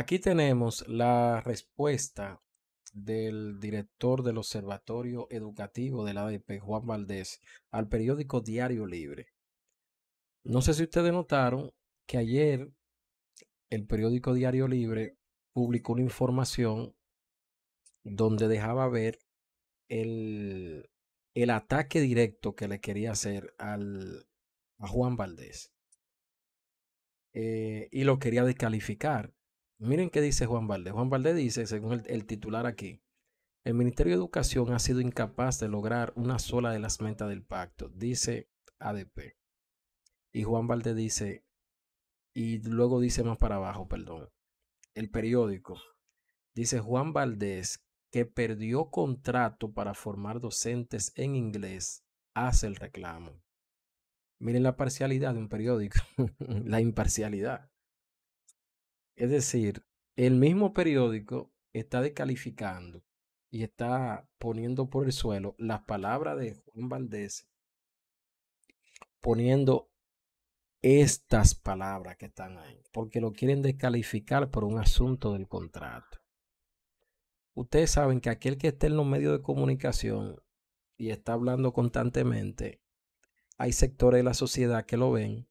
Aquí tenemos la respuesta del director del Observatorio Educativo de la ADP, Juan Valdés, al periódico Diario Libre. No sé si ustedes notaron que ayer el periódico Diario Libre publicó una información donde dejaba ver el, ataque directo que le quería hacer al, a Juan Valdés. Eh, y lo quería descalificar. Miren qué dice Juan Valdés. Juan Valdés dice, según el, titular aquí, el Ministerio de Educación ha sido incapaz de lograr una sola de las metas del pacto, dice ADP. Y Juan Valdés dice, y luego dice más para abajo, perdón, el periódico. Dice Juan Valdés que perdió contrato para formar docentes en inglés, hace el reclamo. Miren la parcialidad de un periódico, la imparcialidad. Es decir, el mismo periódico está descalificando y está poniendo por el suelo las palabras de Juan Valdés, poniendo estas palabras que están ahí, porque lo quieren descalificar por un asunto del contrato. Ustedes saben que aquel que está en los medios de comunicación y está hablando constantemente, hay sectores de la sociedad que lo ven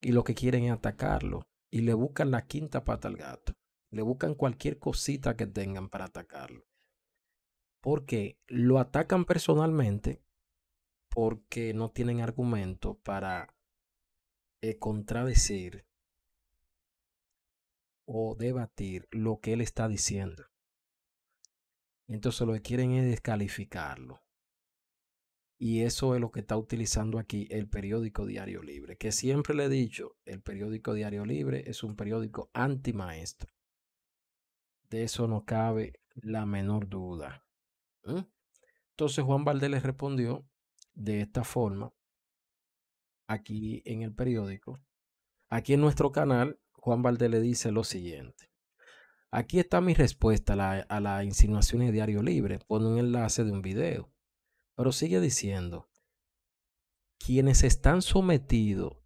y lo que quieren es atacarlo y le buscan la quinta pata al gato. Le buscan cualquier cosita que tengan para atacarlo. Porque lo atacan personalmente porque no tienen argumento para eh, contradecir o debatir lo que él está diciendo. Entonces lo que quieren es descalificarlo. Y eso es lo que está utilizando aquí el periódico Diario Libre, que siempre le he dicho, el periódico Diario Libre es un periódico antimaestro. De eso no cabe la menor duda. Entonces Juan Valdés le respondió de esta forma, aquí en el periódico, aquí en nuestro canal, Juan Valdés le dice lo siguiente. Aquí está mi respuesta a, la, a las insinuaciones de Diario Libre. Pone un enlace de un video. Pero sigue diciendo, quienes están sometidos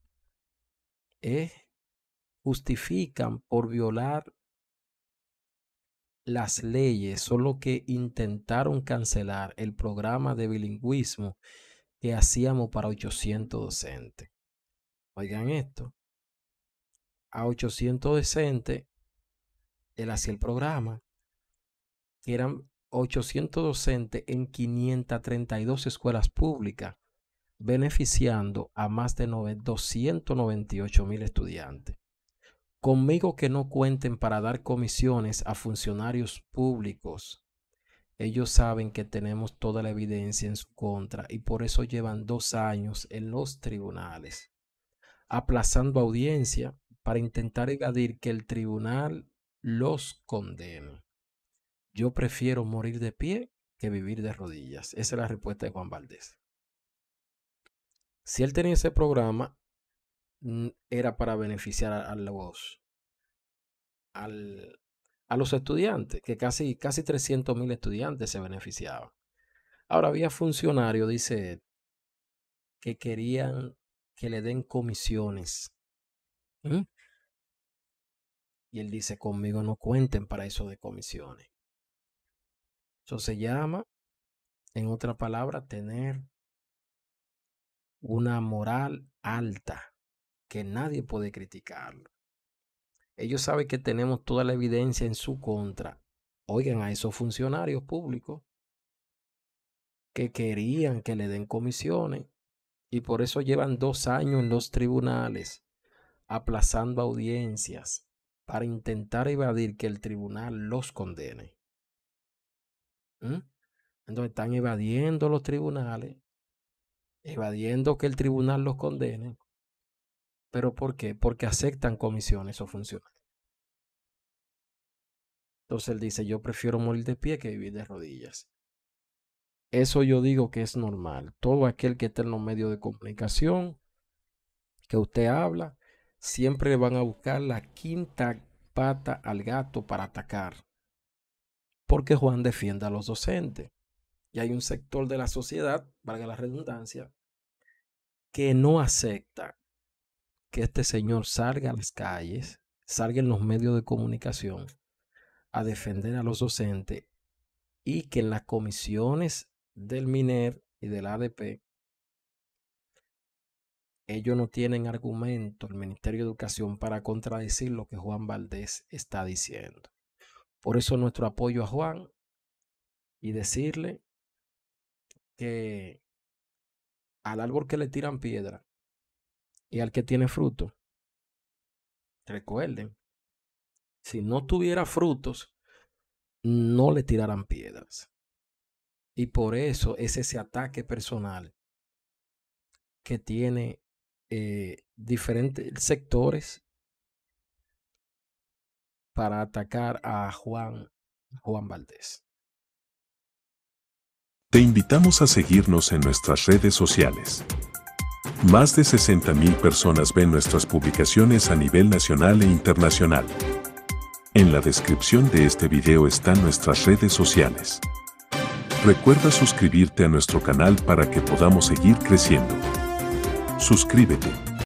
eh, justifican por violar las leyes, solo que intentaron cancelar el programa de bilingüismo que hacíamos para 800 docentes. Oigan esto. A 800 docentes, él hacía el programa, eran 800 docentes en 532 escuelas públicas, beneficiando a más de 298 mil estudiantes. Conmigo que no cuenten para dar comisiones a funcionarios públicos. Ellos saben que tenemos toda la evidencia en su contra y por eso llevan dos años en los tribunales, aplazando audiencia para intentar evadir que el tribunal los condene yo prefiero morir de pie que vivir de rodillas. Esa es la respuesta de Juan Valdés. Si él tenía ese programa, mm, era para beneficiar a los, a los estudiantes, que casi, casi 300 mil estudiantes se beneficiaban. Ahora había funcionarios, dice, que querían que le den comisiones. Y él dice, conmigo no cuenten para eso de comisiones. Eso se llama, en otra palabra, tener una moral alta que nadie puede criticarlo. Ellos saben que tenemos toda la evidencia en su contra. Oigan a esos funcionarios públicos que querían que le den comisiones y por eso llevan dos años en los tribunales aplazando audiencias para intentar evadir que el tribunal los condene. ¿Mm? Entonces están evadiendo los tribunales, evadiendo que el tribunal los condene. ¿Pero por qué? Porque aceptan comisiones o funcionarios. Entonces él dice, yo prefiero morir de pie que vivir de rodillas. Eso yo digo que es normal. Todo aquel que está en los medios de comunicación, que usted habla, siempre van a buscar la quinta pata al gato para atacar porque Juan defienda a los docentes. Y hay un sector de la sociedad, valga la redundancia, que no acepta que este señor salga a las calles, salga en los medios de comunicación a defender a los docentes y que en las comisiones del MINER y del ADP ellos no tienen argumento, el Ministerio de Educación, para contradecir lo que Juan Valdés está diciendo. Por eso nuestro apoyo a Juan y decirle que al árbol que le tiran piedra y al que tiene fruto, recuerden, si no tuviera frutos, no le tiraran piedras. Y por eso es ese ataque personal que tiene eh, diferentes sectores para atacar a Juan, Juan Valdés. Te invitamos a seguirnos en nuestras redes sociales. Más de 60.000 personas ven nuestras publicaciones a nivel nacional e internacional. En la descripción de este video están nuestras redes sociales. Recuerda suscribirte a nuestro canal para que podamos seguir creciendo. Suscríbete.